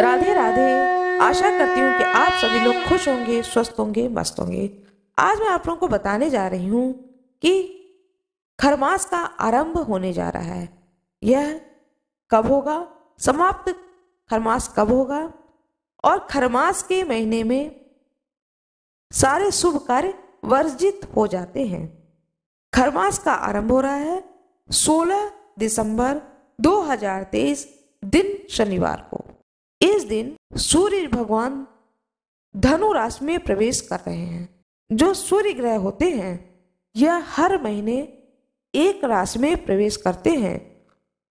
राधे राधे आशा करती हूँ कि आप सभी लोग खुश होंगे स्वस्थ होंगे मस्त होंगे आज मैं आप लोगों को बताने जा रही हूँ कि खरमास का आरंभ होने जा रहा है यह कब होगा समाप्त खरमास कब होगा और खरमास के महीने में सारे शुभ कार्य वर्जित हो जाते हैं खरमास का आरंभ हो रहा है 16 दिसंबर 2023 दिन शनिवार को इस दिन सूर्य भगवान धनु राशि में प्रवेश कर रहे हैं जो सूर्य ग्रह होते हैं यह हर महीने एक राशि में प्रवेश करते हैं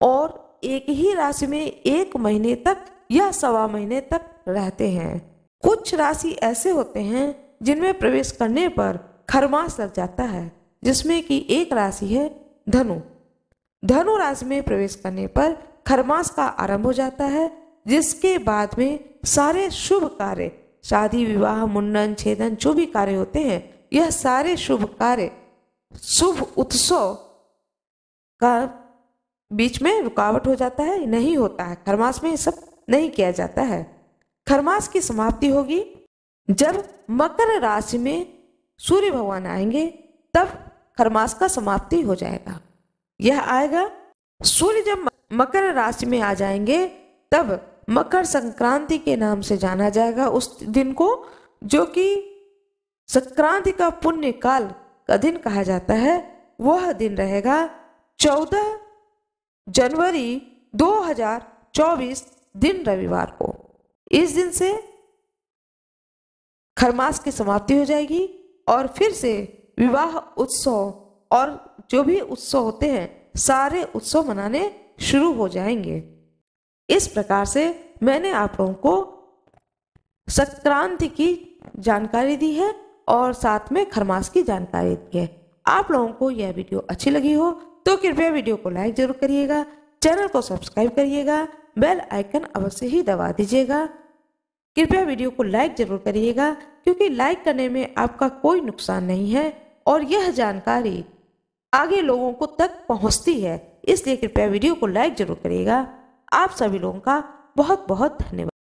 और एक ही राशि में एक महीने तक या सवा महीने तक रहते हैं कुछ राशि ऐसे होते हैं जिनमें प्रवेश करने पर खरमास लग जाता है जिसमें कि एक राशि है धनु धनु राशि में प्रवेश करने पर खरमास का आरंभ हो जाता है जिसके बाद में सारे शुभ कार्य शादी विवाह मुंडन छेदन जो भी कार्य होते हैं यह सारे शुभ कार्य शुभ उत्सव का बीच में रुकावट हो जाता है नहीं होता है खरमास में सब नहीं किया जाता है खरमास की समाप्ति होगी जब मकर राशि में सूर्य भगवान आएंगे तब खरमास का समाप्ति हो जाएगा यह आएगा सूर्य जब मकर राशि में आ जाएंगे तब मकर संक्रांति के नाम से जाना जाएगा उस दिन को जो कि संक्रांति का पुण्य काल का दिन कहा जाता है वह दिन रहेगा चौदह जनवरी 2024 दिन रविवार को इस दिन से खरमास की समाप्ति हो जाएगी और फिर से विवाह उत्सव और जो भी उत्सव होते हैं सारे उत्सव मनाने शुरू हो जाएंगे इस प्रकार से मैंने आप लोगों को संक्रांति की जानकारी दी है और साथ में खरमास की जानकारी दी है आप लोगों को यह वीडियो अच्छी लगी हो तो कृपया वीडियो को लाइक जरूर करिएगा चैनल को सब्सक्राइब करिएगा बेल आइकन अवश्य ही दबा दीजिएगा कृपया वीडियो को लाइक जरूर करिएगा क्योंकि लाइक करने में आपका कोई नुकसान नहीं है और यह जानकारी आगे लोगों को तक पहुंचती है इसलिए कृपया वीडियो को लाइक जरूर करिएगा आप सभी लोगों का बहुत बहुत धन्यवाद